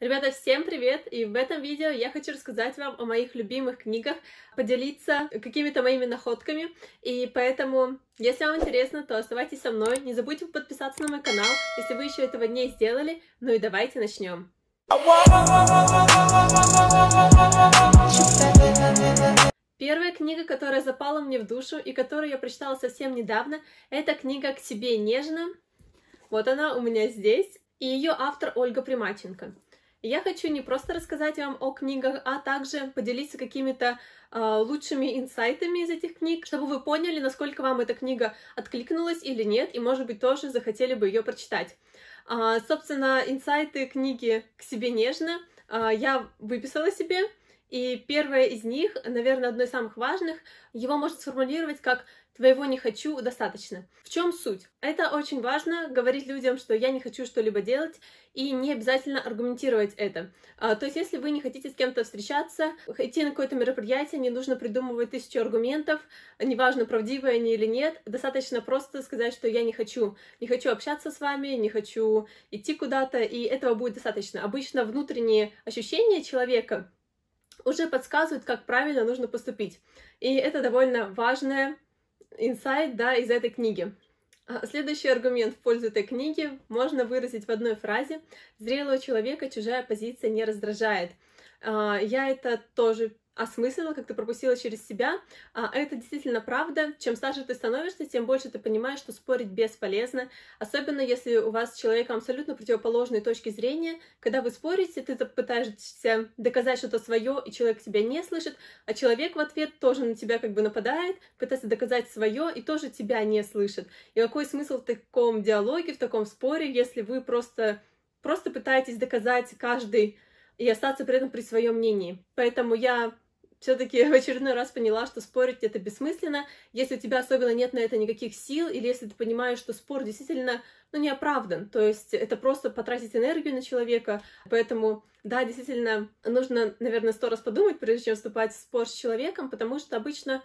Ребята, всем привет! И в этом видео я хочу рассказать вам о моих любимых книгах, поделиться какими-то моими находками. И поэтому, если вам интересно, то оставайтесь со мной. Не забудьте подписаться на мой канал, если вы еще этого не сделали. Ну и давайте начнем. Первая книга, которая запала мне в душу и которую я прочитала совсем недавно, это книга «К тебе нежно». Вот она у меня здесь. И ее автор Ольга Примаченко. Я хочу не просто рассказать вам о книгах, а также поделиться какими-то э, лучшими инсайтами из этих книг, чтобы вы поняли, насколько вам эта книга откликнулась или нет, и, может быть, тоже захотели бы ее прочитать. Э, собственно, инсайты книги «К себе нежно» э, я выписала себе, и первое из них, наверное, одно из самых важных, его можно сформулировать как твоего не хочу достаточно. В чем суть? Это очень важно, говорить людям, что я не хочу что-либо делать, и не обязательно аргументировать это. А, то есть, если вы не хотите с кем-то встречаться, идти на какое-то мероприятие, не нужно придумывать тысячу аргументов, неважно, правдивые они или нет, достаточно просто сказать, что я не хочу, не хочу общаться с вами, не хочу идти куда-то, и этого будет достаточно. Обычно внутренние ощущения человека уже подсказывают, как правильно нужно поступить. И это довольно важное инсайт да, из этой книги. А, следующий аргумент в пользу этой книги можно выразить в одной фразе. Зрелого человека чужая позиция не раздражает. А, я это тоже осмыслила, как то пропустила через себя. А, это действительно правда. Чем старше ты становишься, тем больше ты понимаешь, что спорить бесполезно. Особенно если у вас с человеком абсолютно противоположные точки зрения. Когда вы спорите, ты пытаешься доказать что-то свое, и человек тебя не слышит, а человек в ответ тоже на тебя как бы нападает, пытается доказать свое и тоже тебя не слышит. И какой смысл в таком диалоге, в таком споре, если вы просто, просто пытаетесь доказать каждый и остаться при этом при своем мнении. Поэтому я все-таки в очередной раз поняла, что спорить это бессмысленно, если у тебя особенно нет на это никаких сил, или если ты понимаешь, что спор действительно ну, не оправдан, то есть это просто потратить энергию на человека, поэтому, да, действительно, нужно, наверное, сто раз подумать, прежде чем вступать в спор с человеком, потому что обычно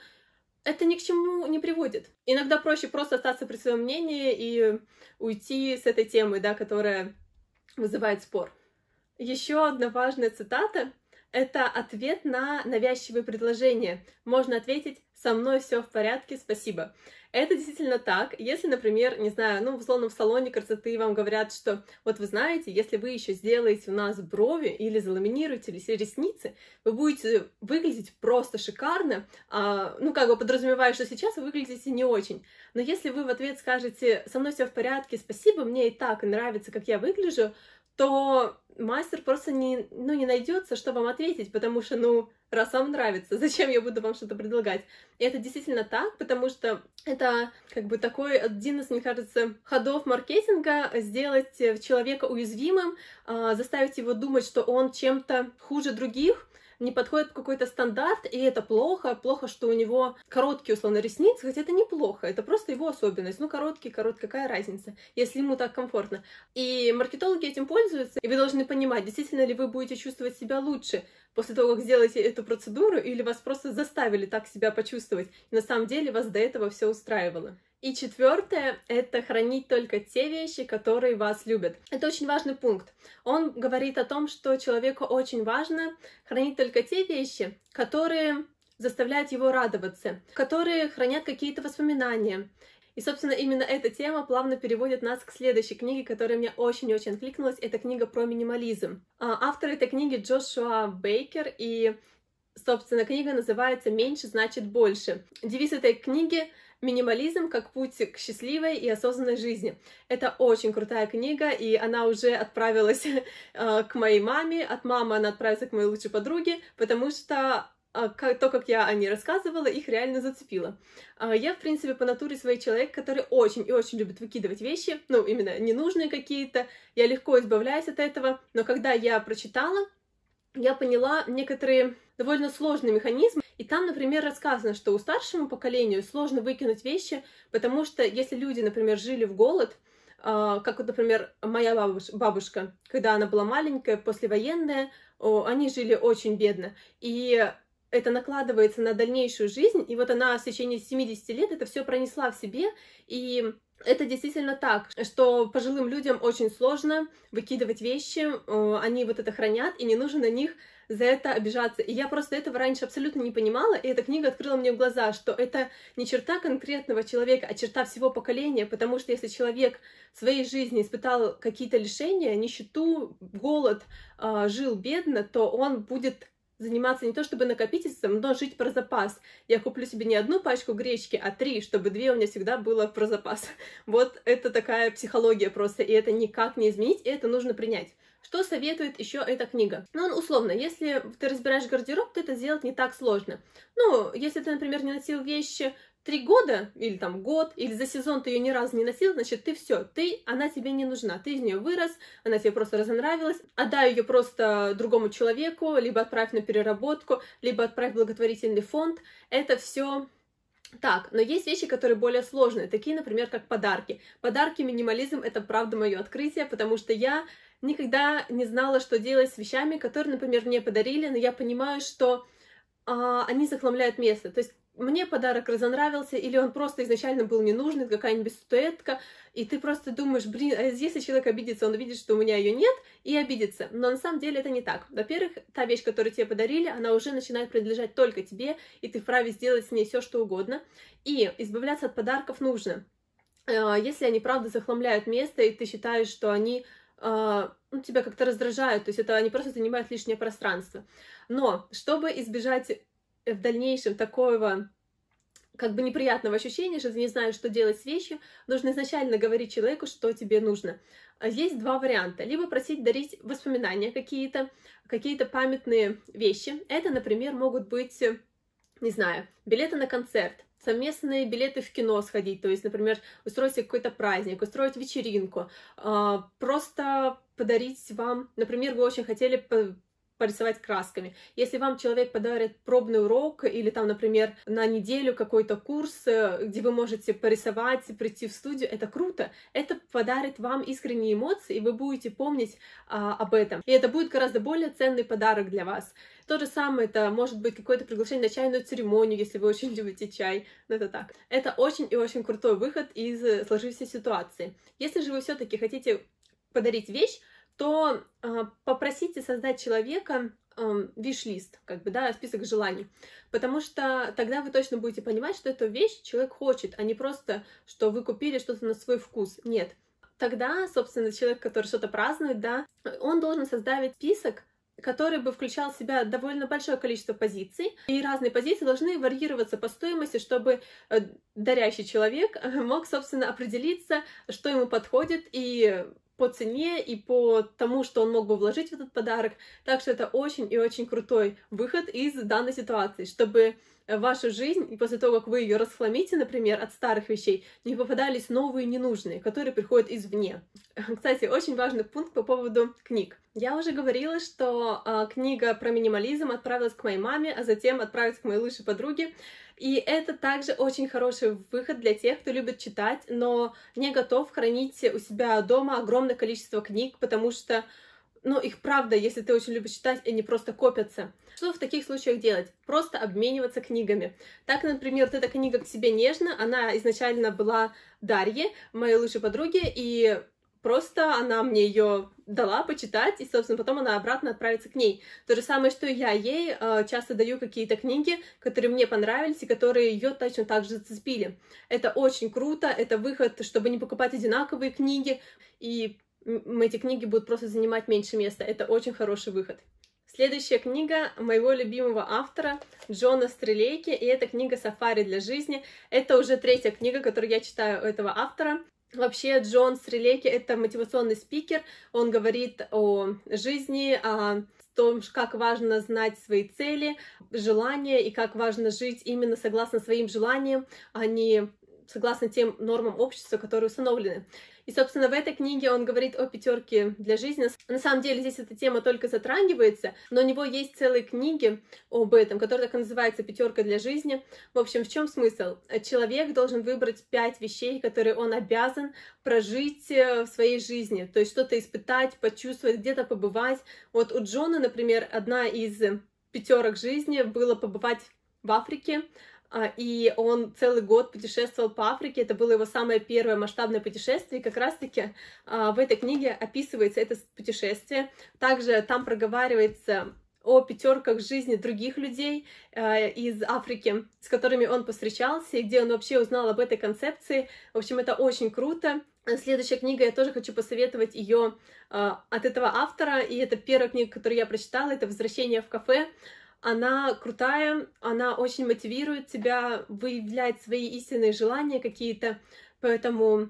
это ни к чему не приводит. Иногда проще просто остаться при своем мнении и уйти с этой темы, да, которая вызывает спор. Еще одна важная цитата это ответ на навязчивые предложения. Можно ответить «со мной все в порядке, спасибо». Это действительно так. Если, например, не знаю, ну, в злоном салоне красоты вам говорят, что вот вы знаете, если вы еще сделаете у нас брови или заламинируете или ресницы, вы будете выглядеть просто шикарно, а, ну, как бы подразумевая, что сейчас вы выглядите не очень. Но если вы в ответ скажете «со мной все в порядке, спасибо, мне и так нравится, как я выгляжу», то мастер просто не, ну, не найдется, что вам ответить, потому что, ну, раз вам нравится, зачем я буду вам что-то предлагать? И это действительно так, потому что это как бы такой один из, мне кажется, ходов маркетинга сделать человека уязвимым, а, заставить его думать, что он чем-то хуже других, не подходит какой-то стандарт, и это плохо. Плохо, что у него короткие, условно, ресницы, хотя это неплохо, это просто его особенность. Ну, короткий, короткий, какая разница, если ему так комфортно. И маркетологи этим пользуются, и вы должны понимать, действительно ли вы будете чувствовать себя лучше после того, как сделаете эту процедуру, или вас просто заставили так себя почувствовать, и на самом деле вас до этого все устраивало. И четвертое — это хранить только те вещи, которые вас любят. Это очень важный пункт. Он говорит о том, что человеку очень важно хранить только те вещи, которые заставляют его радоваться, которые хранят какие-то воспоминания. И, собственно, именно эта тема плавно переводит нас к следующей книге, которая мне очень-очень откликнулась. Это книга про минимализм. А, автор этой книги Джошуа Бейкер, и, собственно, книга называется «Меньше значит больше». Девиз этой книги Минимализм как путь к счастливой и осознанной жизни. Это очень крутая книга, и она уже отправилась э, к моей маме, от мамы она отправится к моей лучшей подруге, потому что э, то, как я о ней рассказывала, их реально зацепило. А я, в принципе, по натуре своей человек, который очень и очень любит выкидывать вещи, ну, именно ненужные какие-то, я легко избавляюсь от этого, но когда я прочитала, я поняла некоторые довольно сложные механизмы, и там, например, рассказано, что у старшему поколению сложно выкинуть вещи, потому что если люди, например, жили в голод, а, как вот, например, моя бабушка, когда она была маленькая, послевоенная, они жили очень бедно. И это накладывается на дальнейшую жизнь, и вот она в течение 70 лет это все пронесла в себе, и это действительно так, что пожилым людям очень сложно выкидывать вещи, э, они вот это хранят, и не нужно на них за это обижаться. И я просто этого раньше абсолютно не понимала, и эта книга открыла мне в глаза, что это не черта конкретного человека, а черта всего поколения, потому что если человек в своей жизни испытал какие-то лишения, нищету, голод, э, жил бедно, то он будет заниматься не то чтобы накопительством, но жить про запас. Я куплю себе не одну пачку гречки, а три, чтобы две у меня всегда было про запас. Вот это такая психология просто, и это никак не изменить, и это нужно принять. Что советует еще эта книга? Ну, условно, если ты разбираешь гардероб, то это сделать не так сложно. Ну, если ты, например, не носил вещи, три года, или там год, или за сезон ты ее ни разу не носил, значит, ты все, ты, она тебе не нужна, ты из нее вырос, она тебе просто разонравилась, отдай ее просто другому человеку, либо отправь на переработку, либо отправь в благотворительный фонд, это все так, но есть вещи, которые более сложные, такие, например, как подарки. Подарки, минимализм — это, правда, мое открытие, потому что я никогда не знала, что делать с вещами, которые, например, мне подарили, но я понимаю, что а, они захламляют место. То есть мне подарок разонравился, или он просто изначально был ненужный, какая-нибудь статуэтка, и ты просто думаешь, блин, а если человек обидится, он увидит, что у меня ее нет, и обидится. Но на самом деле это не так. Во-первых, та вещь, которую тебе подарили, она уже начинает принадлежать только тебе, и ты вправе сделать с ней все, что угодно. И избавляться от подарков нужно. Э, если они, правда, захламляют место, и ты считаешь, что они э, ну, тебя как-то раздражают, то есть это они просто занимают лишнее пространство. Но чтобы избежать в дальнейшем такого как бы неприятного ощущения, что ты не знаешь, что делать с вещью, нужно изначально говорить человеку, что тебе нужно. А есть два варианта. Либо просить дарить воспоминания какие-то, какие-то памятные вещи. Это, например, могут быть, э, не знаю, билеты на концерт, совместные билеты в кино сходить, то есть, например, устроить какой-то праздник, устроить вечеринку, а, просто подарить вам, например, вы очень хотели порисовать красками. Если вам человек подарит пробный урок или там, например, на неделю какой-то курс, э, где вы можете порисовать, прийти в студию, это круто. Это подарит вам искренние эмоции, и вы будете помнить а, об этом. И это будет гораздо более ценный подарок для вас. То же самое, это может быть какое-то приглашение на чайную церемонию, если вы очень любите чай, но ну, это так. Это очень и очень крутой выход из сложившейся ситуации. Если же вы все-таки хотите подарить вещь, то а, попросите создать человека эм, виш-лист, как бы, да, список желаний, потому что тогда вы точно будете понимать, что эту вещь человек хочет, а не просто, что вы купили что-то на свой вкус. Нет. Тогда, собственно, человек, который что-то празднует, да, он должен создать список, который бы включал в себя довольно большое количество позиций, и разные позиции должны варьироваться по стоимости, чтобы э, дарящий человек э, мог, собственно, определиться, что ему подходит, и по цене и по тому, что он мог бы вложить в этот подарок. Так что это очень и очень крутой выход из данной ситуации, чтобы э, вашу жизнь, и после того, как вы ее расхламите, например, от старых вещей, не попадались новые ненужные, которые приходят извне. Кстати, очень важный пункт по поводу книг. Я уже говорила, что э, книга про минимализм отправилась к моей маме, а затем отправилась к моей лучшей подруге. И это также очень хороший выход для тех, кто любит читать, но не готов хранить у себя дома огромное количество книг, потому что ну, их правда, если ты очень любишь читать, они просто копятся. Что в таких случаях делать? Просто обмениваться книгами. Так, например, вот эта книга «К себе нежно», она изначально была Дарье, моей лучшей подруге, и Просто она мне ее дала почитать, и, собственно, потом она обратно отправится к ней. То же самое, что я ей э, часто даю какие-то книги, которые мне понравились и которые ее точно так же зацепили. Это очень круто, это выход, чтобы не покупать одинаковые книги, и эти книги будут просто занимать меньше места. Это очень хороший выход. Следующая книга моего любимого автора Джона Стрелейки, и это книга «Сафари для жизни». Это уже третья книга, которую я читаю у этого автора. Вообще Джон Стрелеки — это мотивационный спикер, он говорит о жизни, о том, как важно знать свои цели, желания и как важно жить именно согласно своим желаниям, а не согласно тем нормам общества, которые установлены. И, собственно, в этой книге он говорит о пятерке для жизни. На самом деле здесь эта тема только затрагивается, но у него есть целые книги об этом, которые так и называются «Пятерка для жизни». В общем, в чем смысл? Человек должен выбрать пять вещей, которые он обязан прожить э, в своей жизни, то есть что-то испытать, почувствовать, где-то побывать. Вот у Джона, например, одна из пятерок жизни было побывать в Африке, а, и он целый год путешествовал по Африке, это было его самое первое масштабное путешествие, и как раз-таки а, в этой книге описывается это путешествие. Также там проговаривается о пятерках жизни других людей э, из Африки, с которыми он повстречался, и где он вообще узнал об этой концепции. В общем, это очень круто. Следующая книга, я тоже хочу посоветовать ее э, а, от этого автора, и это первая книга, которую я прочитала, это «Возвращение в кафе» она крутая, она очень мотивирует тебя выявлять свои истинные желания какие-то, поэтому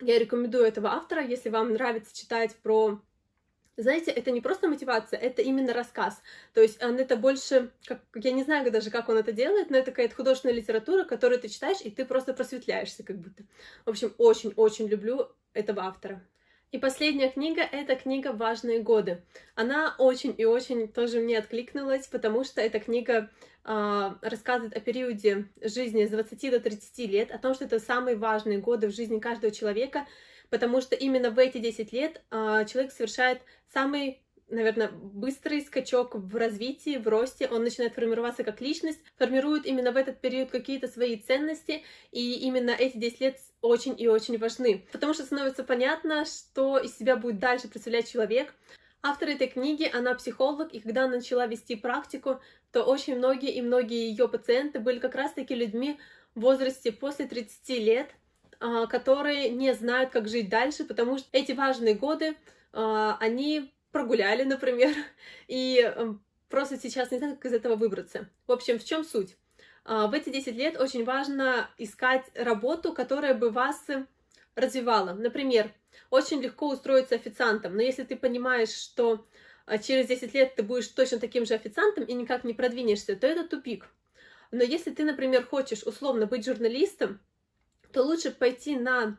я рекомендую этого автора, если вам нравится читать про... Знаете, это не просто мотивация, это именно рассказ. То есть он это больше, как, я не знаю даже, как он это делает, но это какая-то художественная литература, которую ты читаешь, и ты просто просветляешься как будто. В общем, очень-очень люблю этого автора. И последняя книга — это книга «Важные годы». Она очень и очень тоже мне откликнулась, потому что эта книга э, рассказывает о периоде жизни с 20 до 30 лет, о том, что это самые важные годы в жизни каждого человека, потому что именно в эти 10 лет э, человек совершает самые наверное, быстрый скачок в развитии, в росте, он начинает формироваться как личность, формирует именно в этот период какие-то свои ценности, и именно эти 10 лет очень и очень важны, потому что становится понятно, что из себя будет дальше представлять человек. Автор этой книги, она психолог, и когда она начала вести практику, то очень многие и многие ее пациенты были как раз-таки людьми в возрасте после 30 лет, а, которые не знают, как жить дальше, потому что эти важные годы, а, они прогуляли, например, и эм, просто сейчас не знаю, как из этого выбраться. В общем, в чем суть? А, в эти 10 лет очень важно искать работу, которая бы вас э, развивала. Например, очень легко устроиться официантом, но если ты понимаешь, что а, через 10 лет ты будешь точно таким же официантом и никак не продвинешься, то это тупик. Но если ты, например, хочешь условно быть журналистом, то лучше пойти на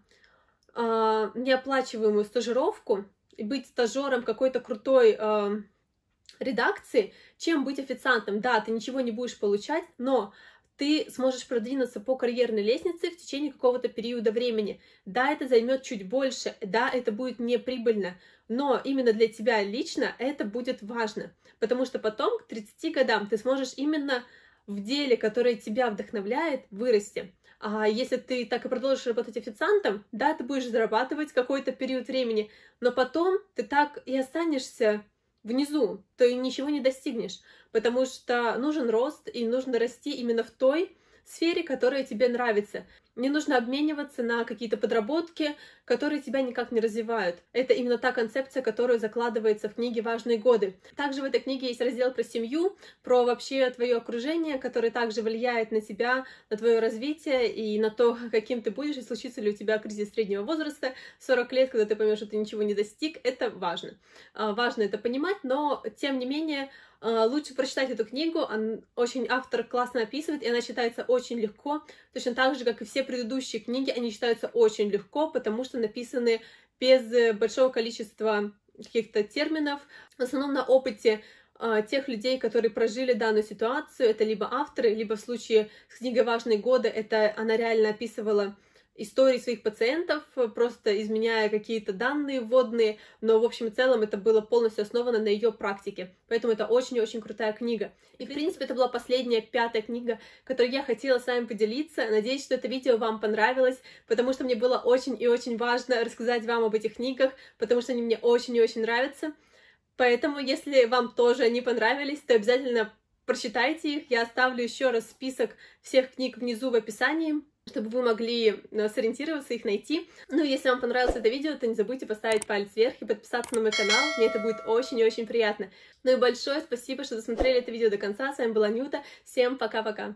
э, неоплачиваемую стажировку и быть стажером какой-то крутой э, редакции, чем быть официантом. Да, ты ничего не будешь получать, но ты сможешь продвинуться по карьерной лестнице в течение какого-то периода времени. Да, это займет чуть больше, да, это будет неприбыльно, но именно для тебя лично это будет важно, потому что потом, к 30 годам, ты сможешь именно в деле, которое тебя вдохновляет, вырасти. А если ты так и продолжишь работать официантом, да, ты будешь зарабатывать какой-то период времени, но потом ты так и останешься внизу, ты ничего не достигнешь, потому что нужен рост и нужно расти именно в той сфере, которая тебе нравится. Не нужно обмениваться на какие-то подработки, которые тебя никак не развивают. Это именно та концепция, которая закладывается в книге «Важные годы». Также в этой книге есть раздел про семью, про вообще твое окружение, которое также влияет на тебя, на твое развитие и на то, каким ты будешь, и случится ли у тебя кризис среднего возраста, 40 лет, когда ты поймешь, что ты ничего не достиг. Это важно. А, важно это понимать, но тем не менее а, лучше прочитать эту книгу, он, очень автор классно описывает, и она читается очень легко. Точно так же, как и все предыдущие книги, они читаются очень легко, потому что написаны без э, большого количества каких-то терминов. В основном на опыте а, тех людей, которые прожили данную ситуацию, это либо авторы, либо в случае с книгой «Важные годы» это она реально описывала истории своих пациентов, просто изменяя какие-то данные вводные, но в общем и целом это было полностью основано на ее практике. Поэтому это очень-очень крутая книга. И в принципе это была последняя, пятая книга, которую я хотела с вами поделиться. Надеюсь, что это видео вам понравилось, потому что мне было очень и очень важно рассказать вам об этих книгах, потому что они мне очень и очень нравятся. Поэтому, если вам тоже они понравились, то обязательно прочитайте их. Я оставлю еще раз список всех книг внизу в описании чтобы вы могли э, сориентироваться, их найти. Ну, если вам понравилось это видео, то не забудьте поставить палец вверх и подписаться на мой канал, мне это будет очень и очень приятно. Ну и большое спасибо, что досмотрели это видео до конца, с вами была Нюта, всем пока-пока!